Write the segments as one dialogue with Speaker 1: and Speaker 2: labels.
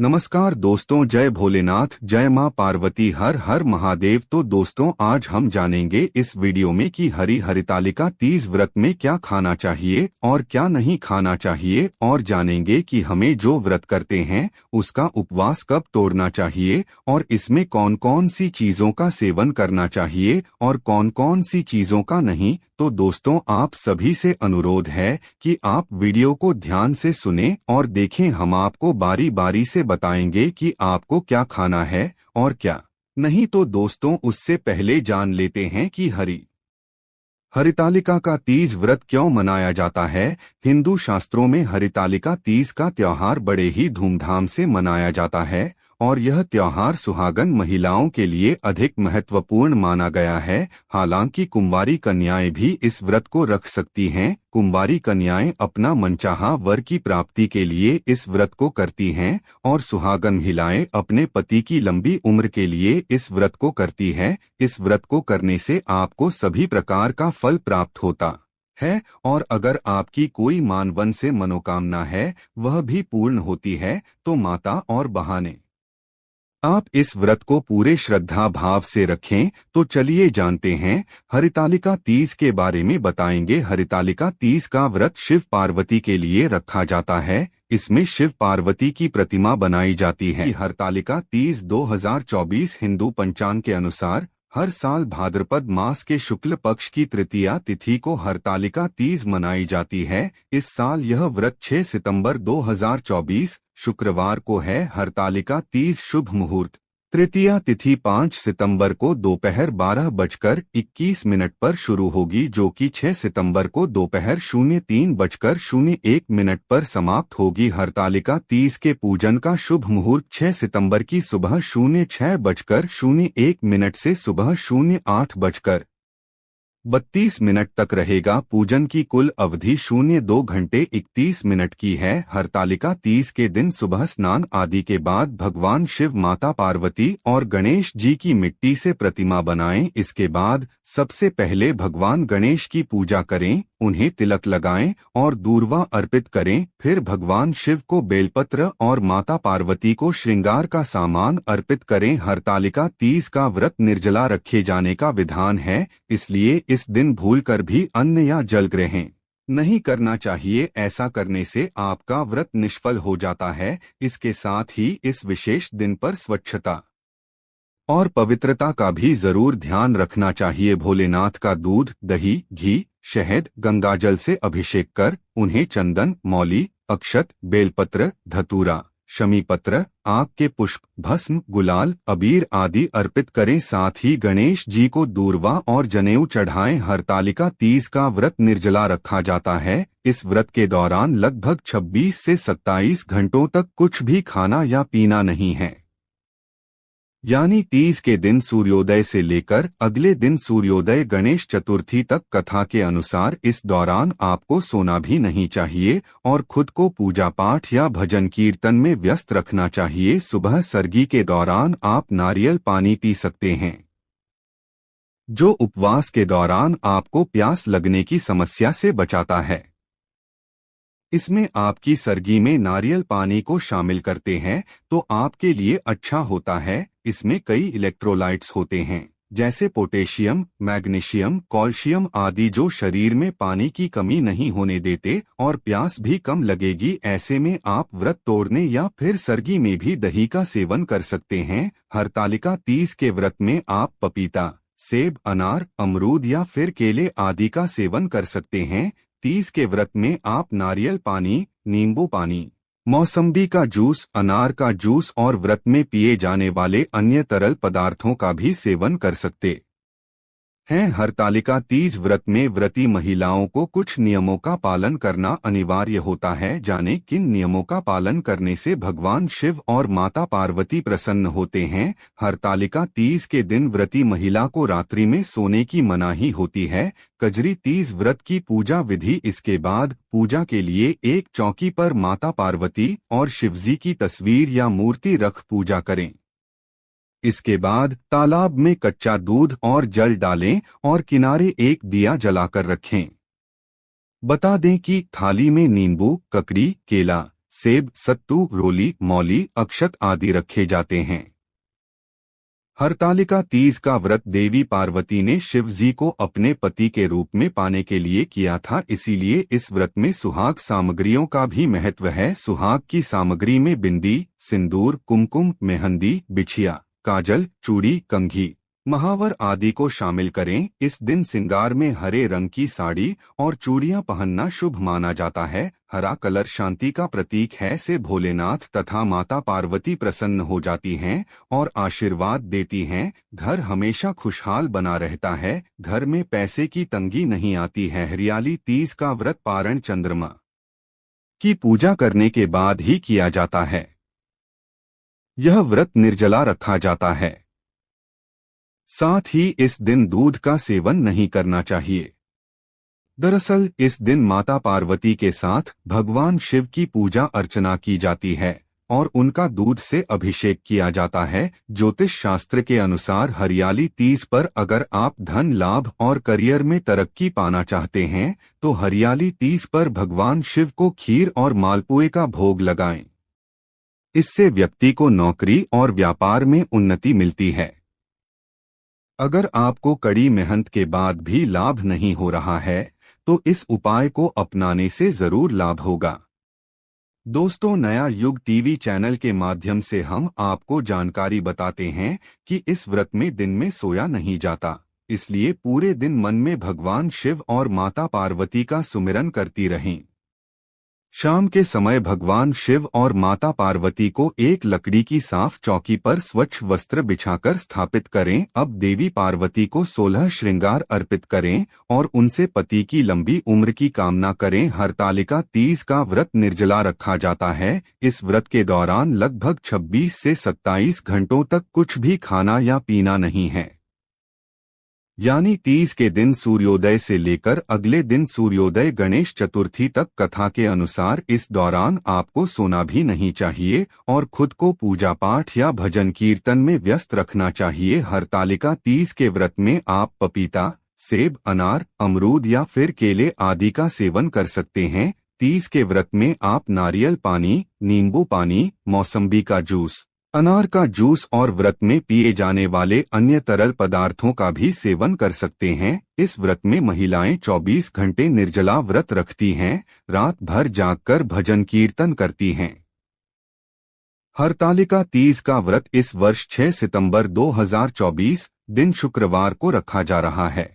Speaker 1: नमस्कार दोस्तों जय भोलेनाथ जय मां पार्वती हर हर महादेव तो दोस्तों आज हम जानेंगे इस वीडियो में कि हरी हरितालिका तीज व्रत में क्या खाना चाहिए और क्या नहीं खाना चाहिए और जानेंगे कि हमें जो व्रत करते हैं उसका उपवास कब तोड़ना चाहिए और इसमें कौन कौन सी चीजों का सेवन करना चाहिए और कौन कौन सी चीजों का नहीं तो दोस्तों आप सभी से अनुरोध है कि आप वीडियो को ध्यान से सुने और देखें हम आपको बारी बारी से बताएंगे कि आपको क्या खाना है और क्या नहीं तो दोस्तों उससे पहले जान लेते हैं कि हरी हरितालिका का तीज व्रत क्यों मनाया जाता है हिंदू शास्त्रों में हरितालिका तीज का त्यौहार बड़े ही धूमधाम से मनाया जाता है और यह त्यौहार सुहागन महिलाओं के लिए अधिक महत्वपूर्ण माना गया है हालांकि कुंवारी कन्याएं भी इस व्रत को रख सकती हैं कुंवारी कन्याएं अपना मनचाहा वर की प्राप्ति के लिए इस व्रत को करती हैं और सुहागन महिलाएं अपने पति की लंबी उम्र के लिए इस व्रत को करती हैं इस व्रत को करने से आपको सभी प्रकार का फल प्राप्त होता है और अगर आपकी कोई मानवन से मनोकामना है वह भी पूर्ण होती है तो माता और बहाने आप इस व्रत को पूरे श्रद्धा भाव से रखें तो चलिए जानते हैं हरितालिका तीज के बारे में बताएंगे हरितालिका तीज का व्रत शिव पार्वती के लिए रखा जाता है इसमें शिव पार्वती की प्रतिमा बनाई जाती है हरतालिका तीज 2024 हिंदू पंचांग के अनुसार हर साल भाद्रपद मास के शुक्ल पक्ष की तृतीया तिथि को हरतालिका तीज मनाई जाती है इस साल यह व्रत 6 सितंबर 2024 शुक्रवार को है हरतालिका तीस शुभ मुहूर्त तृतीया तिथि 5 सितंबर को दोपहर बारह बजकर इक्कीस मिनट पर शुरू होगी जो कि 6 सितंबर को दोपहर शून्य तीन बजकर शून्य एक मिनट पर समाप्त होगी हरतालिका तीस के पूजन का शुभ मुहूर्त 6 सितंबर की सुबह शून्य छह बजकर शून्य एक मिनट से सुबह शून्य आठ बजकर बत्तीस मिनट तक रहेगा पूजन की कुल अवधि शून्य दो घंटे इकतीस मिनट की है हरतालिका तीस के दिन सुबह स्नान आदि के बाद भगवान शिव माता पार्वती और गणेश जी की मिट्टी से प्रतिमा बनाएं इसके बाद सबसे पहले भगवान गणेश की पूजा करें उन्हें तिलक लगाएं और दूरवा अर्पित करें फिर भगवान शिव को बेलपत्र और माता पार्वती को श्रृंगार का सामान अर्पित करें हरतालिका तीस का व्रत निर्जला रखे जाने का विधान है इसलिए इस दिन भूलकर भी अन्न या जल ग्रहें नहीं करना चाहिए ऐसा करने से आपका व्रत निष्फल हो जाता है इसके साथ ही इस विशेष दिन पर स्वच्छता और पवित्रता का भी जरूर ध्यान रखना चाहिए भोलेनाथ का दूध दही घी शहद गंगाजल से अभिषेक कर उन्हें चंदन मौली अक्षत बेलपत्र धतूरा शमीपत्र आग के पुष्प भस्म गुलाल अबीर आदि अर्पित करें साथ ही गणेश जी को दूरवा और जनेऊ चढ़ाएं हरतालिका तीज का व्रत निर्जला रखा जाता है इस व्रत के दौरान लगभग 26 से 27 घंटों तक कुछ भी खाना या पीना नहीं है यानी तीज के दिन सूर्योदय से लेकर अगले दिन सूर्योदय गणेश चतुर्थी तक कथा के अनुसार इस दौरान आपको सोना भी नहीं चाहिए और खुद को पूजा पाठ या भजन कीर्तन में व्यस्त रखना चाहिए सुबह सर्गी के दौरान आप नारियल पानी पी सकते हैं जो उपवास के दौरान आपको प्यास लगने की समस्या से बचाता है इसमें आपकी सर्गी में नारियल पानी को शामिल करते हैं तो आपके लिए अच्छा होता है इसमें कई इलेक्ट्रोलाइट्स होते हैं जैसे पोटेशियम मैग्नीशियम कॉल्शियम आदि जो शरीर में पानी की कमी नहीं होने देते और प्यास भी कम लगेगी ऐसे में आप व्रत तोड़ने या फिर सर्गी में भी दही का सेवन कर सकते हैं हरतालिका तीस के व्रत में आप पपीता सेब अनार अमरूद या फिर केले आदि का सेवन कर सकते हैं तीस के व्रत में आप नारियल पानी नींबू पानी मौसम्बी का जूस अनार का जूस और व्रत में पिए जाने वाले अन्य तरल पदार्थों का भी सेवन कर सकते हैं हरतालिका तीज व्रत में व्रती महिलाओं को कुछ नियमों का पालन करना अनिवार्य होता है जाने किन नियमों का पालन करने से भगवान शिव और माता पार्वती प्रसन्न होते हैं हरतालिका तीज के दिन व्रती महिला को रात्रि में सोने की मनाही होती है कजरी तीज व्रत की पूजा विधि इसके बाद पूजा के लिए एक चौकी पर माता पार्वती और शिवजी की तस्वीर या मूर्ति रख पूजा करें इसके बाद तालाब में कच्चा दूध और जल डालें और किनारे एक दिया जलाकर रखें बता दें कि थाली में नींबू ककड़ी केला सेब सत्तू रोली मौली अक्षत आदि रखे जाते हैं हरतालिका तीज का व्रत देवी पार्वती ने शिव जी को अपने पति के रूप में पाने के लिए किया था इसीलिए इस व्रत में सुहाग सामग्रियों का भी महत्व है सुहाग की सामग्री में बिंदी सिंदूर कुमकुम मेहंदी बिछिया काजल चूड़ी कंघी महावर आदि को शामिल करें इस दिन सिंगार में हरे रंग की साड़ी और चूड़ियां पहनना शुभ माना जाता है हरा कलर शांति का प्रतीक है से भोलेनाथ तथा माता पार्वती प्रसन्न हो जाती हैं और आशीर्वाद देती हैं घर हमेशा खुशहाल बना रहता है घर में पैसे की तंगी नहीं आती है हरियाली तीस का व्रत पारण चंद्रमा की पूजा करने के बाद ही किया जाता है यह व्रत निर्जला रखा जाता है साथ ही इस दिन दूध का सेवन नहीं करना चाहिए दरअसल इस दिन माता पार्वती के साथ भगवान शिव की पूजा अर्चना की जाती है और उनका दूध से अभिषेक किया जाता है ज्योतिष शास्त्र के अनुसार हरियाली तीस पर अगर आप धन लाभ और करियर में तरक्की पाना चाहते हैं तो हरियाली तीस पर भगवान शिव को खीर और मालपुए का भोग लगाएं। इससे व्यक्ति को नौकरी और व्यापार में उन्नति मिलती है अगर आपको कड़ी मेहनत के बाद भी लाभ नहीं हो रहा है तो इस उपाय को अपनाने से जरूर लाभ होगा दोस्तों नया युग टीवी चैनल के माध्यम से हम आपको जानकारी बताते हैं कि इस व्रत में दिन में सोया नहीं जाता इसलिए पूरे दिन मन में भगवान शिव और माता पार्वती का सुमिरन करती रहें शाम के समय भगवान शिव और माता पार्वती को एक लकड़ी की साफ चौकी पर स्वच्छ वस्त्र बिछाकर स्थापित करें अब देवी पार्वती को सोलह श्रृंगार अर्पित करें और उनसे पति की लंबी उम्र की कामना करें हरतालिका तीज का व्रत निर्जला रखा जाता है इस व्रत के दौरान लगभग 26 से 27 घंटों तक कुछ भी खाना या पीना नहीं है यानी तीज के दिन सूर्योदय से लेकर अगले दिन सूर्योदय गणेश चतुर्थी तक कथा के अनुसार इस दौरान आपको सोना भी नहीं चाहिए और खुद को पूजा पाठ या भजन कीर्तन में व्यस्त रखना चाहिए हरतालिका तीज के व्रत में आप पपीता सेब अनार अमरूद या फिर केले आदि का सेवन कर सकते हैं तीज के व्रत में आप नारियल पानी नींबू पानी मौसम्बी का जूस अनार का जूस और व्रत में पिए जाने वाले अन्य तरल पदार्थों का भी सेवन कर सकते हैं इस व्रत में महिलाएं 24 घंटे निर्जला व्रत रखती हैं रात भर जागकर भजन कीर्तन करती हैं हरतालिका तीज का व्रत इस वर्ष 6 सितंबर 2024 दिन शुक्रवार को रखा जा रहा है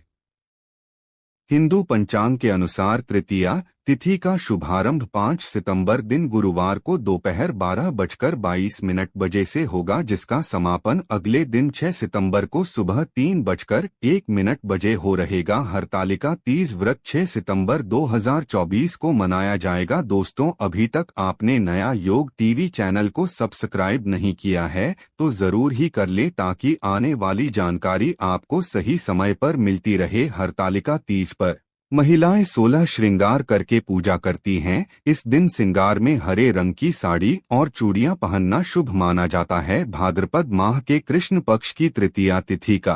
Speaker 1: हिंदू पंचांग के अनुसार तृतीया तिथि का शुभारंभ 5 सितंबर दिन गुरुवार को दोपहर बारह बजकर बाईस मिनट बजे से होगा जिसका समापन अगले दिन 6 सितंबर को सुबह तीन बजकर एक मिनट बजे हो रहेगा हरतालिका तीज व्रत 6 सितंबर 2024 को मनाया जाएगा दोस्तों अभी तक आपने नया योग टीवी चैनल को सब्सक्राइब नहीं किया है तो जरूर ही कर ले ताकि आने वाली जानकारी आपको सही समय पर मिलती रहे हरतालिका तीज पर महिलाएं सोलह श्रृंगार करके पूजा करती हैं इस दिन श्रृंगार में हरे रंग की साड़ी और चूड़ियां पहनना शुभ माना जाता है भाद्रपद माह के कृष्ण पक्ष की तृतीया तिथि का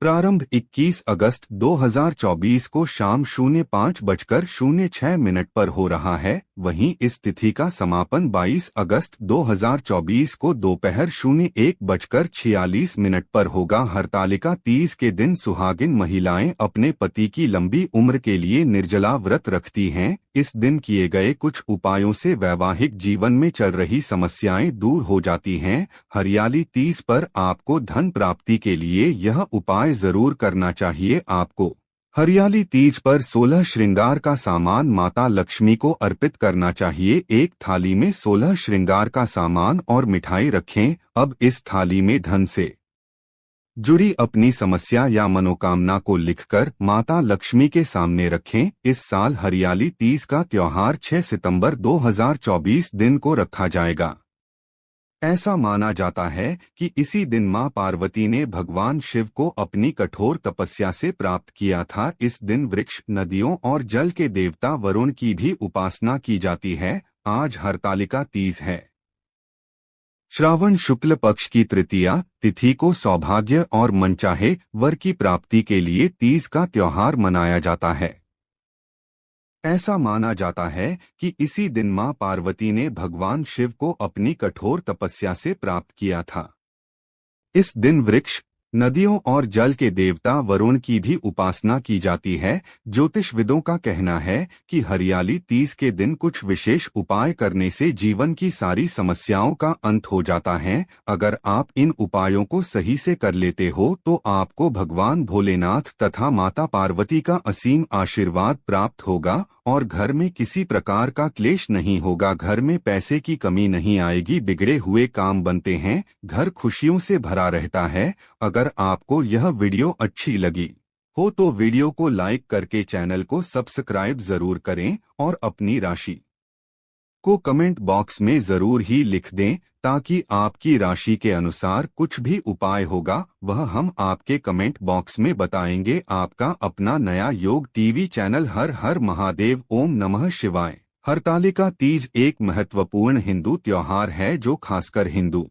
Speaker 1: प्रारंभ 21 अगस्त 2024 को शाम शून्य पाँच बजकर शून्य छह मिनट पर हो रहा है वहीं इस तिथि का समापन 22 अगस्त 2024 को दोपहर शून्य एक बजकर छियालीस मिनट पर होगा हरतालिका 30 के दिन सुहागिन महिलाएं अपने पति की लंबी उम्र के लिए निर्जला व्रत रखती हैं इस दिन किए गए कुछ उपायों से वैवाहिक जीवन में चल रही समस्याएं दूर हो जाती हैं हरियाली तीस पर आपको धन प्राप्ति के लिए यह उपाय जरूर करना चाहिए आपको हरियाली तीज पर सोलह श्रृंगार का सामान माता लक्ष्मी को अर्पित करना चाहिए एक थाली में सोलह श्रृंगार का सामान और मिठाई रखें अब इस थाली में धन से जुड़ी अपनी समस्या या मनोकामना को लिखकर माता लक्ष्मी के सामने रखें इस साल हरियाली तीज का त्योहार 6 सितंबर 2024 दिन को रखा जाएगा ऐसा माना जाता है कि इसी दिन मां पार्वती ने भगवान शिव को अपनी कठोर तपस्या से प्राप्त किया था इस दिन वृक्ष नदियों और जल के देवता वरुण की भी उपासना की जाती है आज हरतालिका तीज है श्रावण शुक्ल पक्ष की तृतीया तिथि को सौभाग्य और मनचाहे वर की प्राप्ति के लिए तीज का त्योहार मनाया जाता है ऐसा माना जाता है कि इसी दिन मां पार्वती ने भगवान शिव को अपनी कठोर तपस्या से प्राप्त किया था इस दिन वृक्ष नदियों और जल के देवता वरुण की भी उपासना की जाती है ज्योतिषविदों का कहना है कि हरियाली तीस के दिन कुछ विशेष उपाय करने से जीवन की सारी समस्याओं का अंत हो जाता है अगर आप इन उपायों को सही से कर लेते हो तो आपको भगवान भोलेनाथ तथा माता पार्वती का असीम आशीर्वाद प्राप्त होगा और घर में किसी प्रकार का क्लेश नहीं होगा घर में पैसे की कमी नहीं आएगी बिगड़े हुए काम बनते हैं घर खुशियों से भरा रहता है अगर अगर आपको यह वीडियो अच्छी लगी हो तो वीडियो को लाइक करके चैनल को सब्सक्राइब जरूर करें और अपनी राशि को कमेंट बॉक्स में जरूर ही लिख दें ताकि आपकी राशि के अनुसार कुछ भी उपाय होगा वह हम आपके कमेंट बॉक्स में बताएंगे आपका अपना नया योग टीवी चैनल हर हर महादेव ओम नमः शिवाय हरतालिका तीज एक महत्वपूर्ण हिंदू त्योहार है जो खासकर हिंदू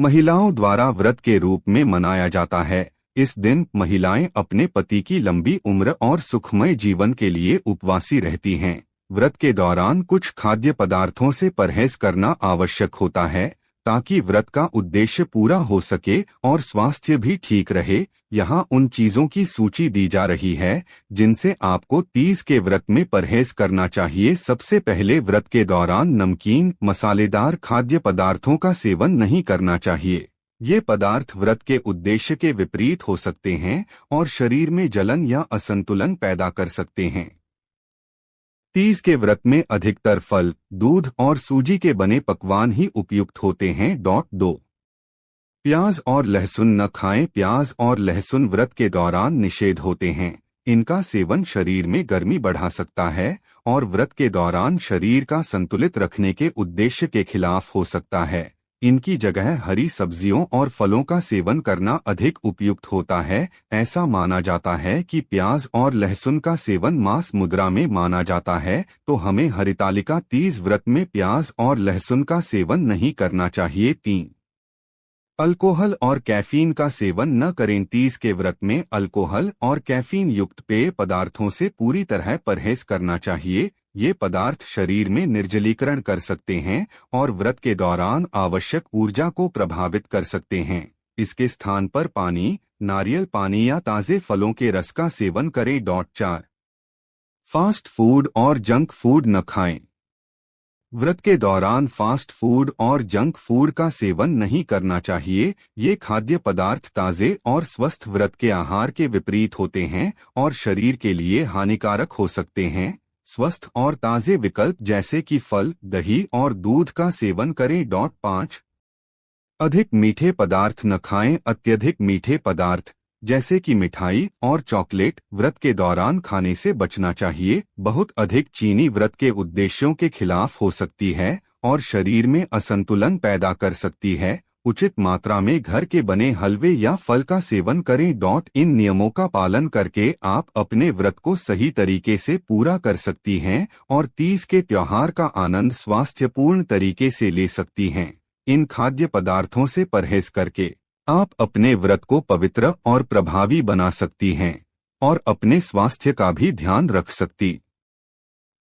Speaker 1: महिलाओं द्वारा व्रत के रूप में मनाया जाता है इस दिन महिलाएं अपने पति की लंबी उम्र और सुखमय जीवन के लिए उपवासी रहती हैं व्रत के दौरान कुछ खाद्य पदार्थों से परहेज करना आवश्यक होता है ताकि व्रत का उद्देश्य पूरा हो सके और स्वास्थ्य भी ठीक रहे यहाँ उन चीजों की सूची दी जा रही है जिनसे आपको तीस के व्रत में परहेज करना चाहिए सबसे पहले व्रत के दौरान नमकीन मसालेदार खाद्य पदार्थों का सेवन नहीं करना चाहिए ये पदार्थ व्रत के उद्देश्य के विपरीत हो सकते हैं और शरीर में जलन या असंतुलन पैदा कर सकते हैं तीस के व्रत में अधिकतर फल दूध और सूजी के बने पकवान ही उपयुक्त होते हैं डॉट दो प्याज और लहसुन न खाएं प्याज और लहसुन व्रत के दौरान निषेध होते हैं इनका सेवन शरीर में गर्मी बढ़ा सकता है और व्रत के दौरान शरीर का संतुलित रखने के उद्देश्य के खिलाफ हो सकता है इनकी जगह हरी सब्जियों और फलों का सेवन करना अधिक उपयुक्त होता है ऐसा माना जाता है कि प्याज और लहसुन का सेवन मांस मुद्रा में माना जाता है तो हमें हरितालिका तीज व्रत में प्याज और लहसुन का सेवन नहीं करना चाहिए तीन अल्कोहल और कैफीन का सेवन न करें तीज के व्रत में अल्कोहल और कैफीन युक्त पेय पदार्थों से पूरी तरह परहेज करना चाहिए ये पदार्थ शरीर में निर्जलीकरण कर सकते हैं और व्रत के दौरान आवश्यक ऊर्जा को प्रभावित कर सकते हैं इसके स्थान पर पानी नारियल पानी या ताज़े फलों के रस का सेवन करें डॉट चार फास्ट फूड और जंक फूड न खाएं व्रत के दौरान फास्ट फूड और जंक फूड का सेवन नहीं करना चाहिए ये खाद्य पदार्थ ताज़े और स्वस्थ व्रत के आहार के विपरीत होते हैं और शरीर के लिए हानिकारक हो सकते हैं स्वस्थ और ताज़े विकल्प जैसे कि फल दही और दूध का सेवन करें डॉट पाँच अधिक मीठे पदार्थ न खाएं अत्यधिक मीठे पदार्थ जैसे कि मिठाई और चॉकलेट व्रत के दौरान खाने से बचना चाहिए बहुत अधिक चीनी व्रत के उद्देश्यों के खिलाफ हो सकती है और शरीर में असंतुलन पैदा कर सकती है उचित मात्रा में घर के बने हलवे या फल का सेवन करें डॉट इन नियमों का पालन करके आप अपने व्रत को सही तरीके से पूरा कर सकती हैं और तीज के त्योहार का आनंद स्वास्थ्यपूर्ण तरीके से ले सकती हैं इन खाद्य पदार्थों से परहेज करके आप अपने व्रत को पवित्र और प्रभावी बना सकती हैं और अपने स्वास्थ्य का भी ध्यान रख सकती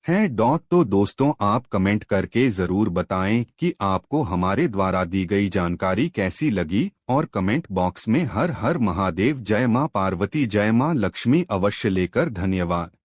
Speaker 1: हैं डॉट तो दोस्तों आप कमेंट करके ज़रूर बताएं कि आपको हमारे द्वारा दी गई जानकारी कैसी लगी और कमेंट बॉक्स में हर हर महादेव जय माँ पार्वती जय माँ लक्ष्मी अवश्य लेकर धन्यवाद